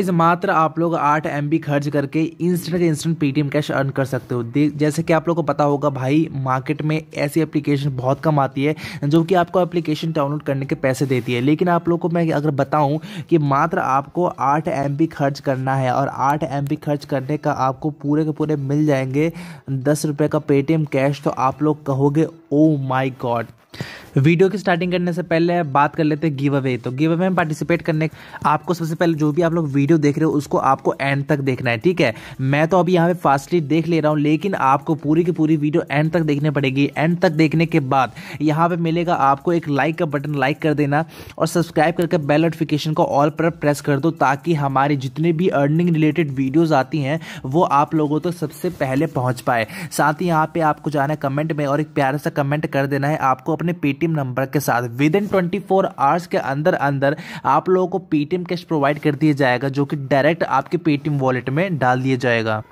इस मात्र आप लोग आठ एम खर्च करके instant instant Paytm cash earn कर सकते हो जैसे कि आप लोगों को पता होगा भाई मार्केट में ऐसी एप्लीकेशन बहुत कम आती है जो कि आपको एप्लीकेशन डाउनलोड करने के पैसे देती है लेकिन आप लोग को मैं अगर बताऊं कि मात्र आपको आठ एम खर्च करना है और आठ एम खर्च करने का आपको पूरे के पूरे मिल जाएंगे दस रुपये का पेटीएम कैश तो आप लोग कहोगे ओ माई गॉड वीडियो की स्टार्टिंग करने से पहले बात कर लेते हैं गिव अवे तो गिव अवे में पार्टिसिपेट करने आपको सबसे पहले जो भी आप लोग वीडियो देख रहे हो उसको आपको एंड तक देखना है ठीक है मैं तो अभी यहाँ पे फास्टली देख ले रहा हूँ लेकिन आपको पूरी की पूरी वीडियो एंड तक देखनी पड़ेगी एंड तक देखने के बाद यहाँ पर मिलेगा आपको एक लाइक का बटन लाइक कर देना और सब्सक्राइब करके बेल नोटिफिकेशन को ऑल पर प्रेस कर दो ताकि हमारी जितनी भी अर्निंग रिलेटेड वीडियोज आती हैं वो आप लोगों तक सबसे पहले पहुँच पाए साथ ही यहाँ पर आपको जाना है कमेंट में और एक प्यारा सा कमेंट कर देना है आपको अपने पेटी पेटीएम नंबर के साथ within twenty four hours के अंदर अंदर आप लोगों को पेटीएम कैश प्रोवाइड कर दिया जाएगा जो कि डायरेक्ट आपके पेटीएम वॉलेट में डाल दिया जाएगा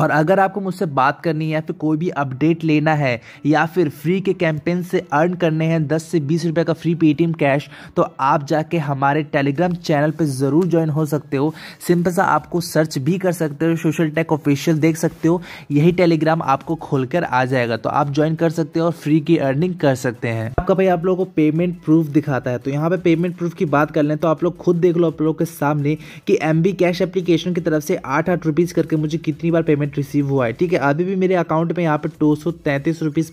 और अगर आपको मुझसे बात करनी है या फिर कोई भी अपडेट लेना है या फिर फ्री के कैंपेन से अर्न करने हैं 10 से 20 रुपए का फ्री पेटीएम कैश तो आप जाके हमारे टेलीग्राम चैनल पर ज़रूर ज्वाइन हो सकते हो सिंपल सा आपको सर्च भी कर सकते हो सोशल टेक ऑफिशियल देख सकते हो यही टेलीग्राम आपको खोलकर आ जाएगा तो आप ज्वाइन कर सकते हो और फ्री की अर्निंग कर सकते हैं आपका भाई आप लोगों को पेमेंट प्रूफ दिखाता है तो यहाँ पर पेमेंट प्रूफ की बात कर लें तो आप लोग खुद देख लो आप लोग के सामने कि एम कैश एप्लीकेशन की तरफ से आठ आठ रुपीज़ करके मुझे कितनी बार पेमेंट रिसीव हुआ है ठीक है अभी भी मेरे अकाउंट में यहाँ पर दो सौ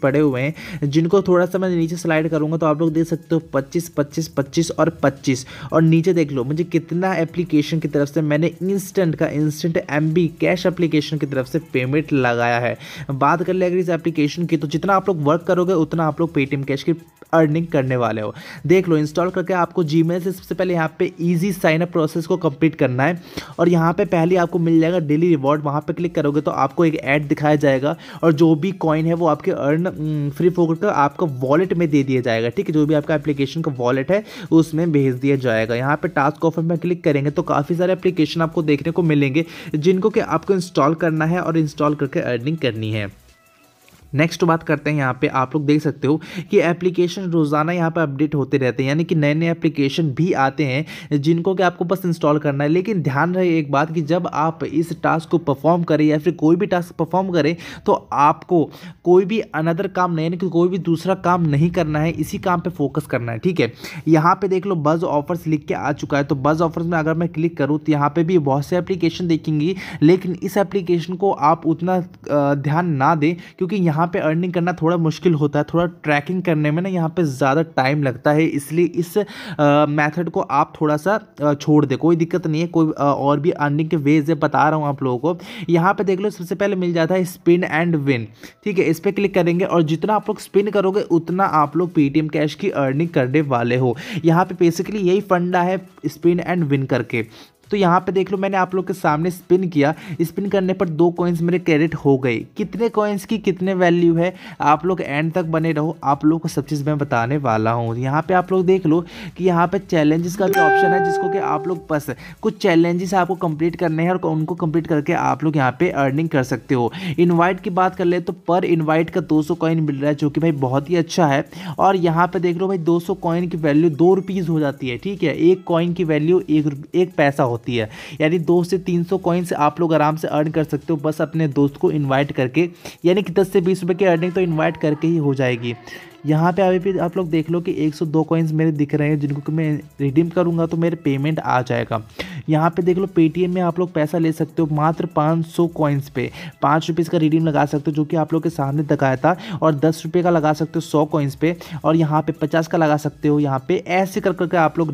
पड़े हुए हैं जिनको थोड़ा सा मैं नीचे स्लाइड करूँगा तो आप लोग देख सकते हो पच्चीस पच्चीस पच्चीस और पच्चीस और नीचे देख लो मुझे कितना एप्लीकेशन की तरफ से मैंने इंस्टेंट का इंस्टेंट एम कैश एप्लीकेशन की तरफ से पेमेंट लगाया है बात कर ले अगर इस एप्लीकेशन की तो जितना आप लोग वर्क करोगे उतना आप लोग पेटीएम कैश की अर्निंग करने वाले हो देख लो इंस्टॉल करके आपको जी से सबसे पहले यहाँ पे इजी साइनअप प्रोसेस को कंप्लीट करना है और यहाँ पे पहले आपको मिल जाएगा डेली रिवॉर्ड वहाँ पे क्लिक क्लिक करोगे तो आपको एक ऐड दिखाया जाएगा और जो भी कॉइन है वो आपके अर्न फ्री फोकट का आपका वॉलेट में दे दिया जाएगा ठीक है जो भी आपका एप्लीकेशन का वॉलेट है उसमें भेज दिया जाएगा यहाँ पर टास्क ऑफर में क्लिक करेंगे तो काफ़ी सारे एप्लीकेशन आपको देखने को मिलेंगे जिनको कि आपको इंस्टॉल करना है और इंस्टॉल करके अर्निंग करनी है नेक्स्ट बात करते हैं यहाँ पे आप लोग देख सकते हो कि एप्लीकेशन रोज़ाना यहाँ पे अपडेट होते रहते हैं यानी कि नए नए एप्लीकेशन भी आते हैं जिनको कि आपको बस इंस्टॉल करना है लेकिन ध्यान रहे एक बात कि जब आप इस टास्क को परफॉर्म करें या फिर कोई भी टास्क परफॉर्म करें तो आपको कोई भी अनदर काम नहीं यानी कि कोई भी दूसरा काम नहीं करना है इसी काम पर फोकस करना है ठीक है यहाँ पर देख लो बज़ ऑफर्स लिख के आ चुका है तो बज़ ऑफर्स में अगर मैं क्लिक करूँ तो यहाँ पर भी बहुत से एप्लीकेशन देखेंगी लेकिन इस एप्लीकेशन को आप उतना ध्यान ना दें क्योंकि यहाँ यहाँ पे अर्निंग करना थोड़ा मुश्किल होता है थोड़ा ट्रैकिंग करने में ना यहाँ पे ज़्यादा टाइम लगता है इसलिए इस मेथड को आप थोड़ा सा छोड़ दें कोई दिक्कत नहीं है कोई आ, और भी अर्निंग के वेज है बता रहा हूँ आप लोगों को यहाँ पर देख लो सबसे पहले मिल जाता है स्पिन एंड विन ठीक है इस पर क्लिक करेंगे और जितना आप लोग स्पिन करोगे उतना आप लोग पेटीएम कैश की अर्निंग करने वाले हो यहाँ पर बेसिकली यही फंडा है स्पिन एंड विन करके तो यहाँ पे देख लो मैंने आप लोग के सामने स्पिन किया स्पिन करने पर दो कॉइन्स मेरे क्रेडिट हो गए कितने कॉइन्स की कितने वैल्यू है आप लोग एंड तक बने रहो आप लोग को सब चीज़ मैं बताने वाला हूँ यहाँ पे आप लोग देख लो कि यहाँ पे चैलेंजेस का भी ऑप्शन है जिसको कि आप लोग बस कुछ चैलेंजेस आपको कंप्लीट करने हैं और उनको कंप्लीट करके आप लोग यहाँ पे अर्निंग कर सकते हो इनवाइट की बात कर ले तो पर इनवाइट का 200 सौ कॉइन मिल रहा है जो कि भाई बहुत ही अच्छा है और यहाँ पे देख लो भाई दो सौ कॉइन की वैल्यू दो रुपीज़ हो जाती है ठीक है एक कॉइन की वैल्यू एक एक पैसा होता होती है यानी दो से तीन सौ कॉइन्स आप लोग आराम से अर्न कर सकते हो बस अपने दोस्त को इन्वाइट करके यानी कि दस से बीस रुपये की अर्निंग तो इन्वाइट करके ही हो जाएगी यहाँ पे अभी भी आप लोग देख लो कि 102 कॉइन्स मेरे दिख रहे हैं जिनको कि मैं रिडीम करूँगा तो मेरे पेमेंट आ जाएगा यहाँ पे देख लो पेटीएम में आप लोग पैसा ले सकते हो मात्र 500 सौ कॉइन्स पे पाँच रुपीज़ का रिडीम लगा सकते हो जो कि आप लोग के सामने दिखाया था और दस रुपये का लगा सकते हो सौ कॉइन्स पे और यहाँ पे पचास का लगा सकते हो यहाँ पे ऐसे कर करके आप लोग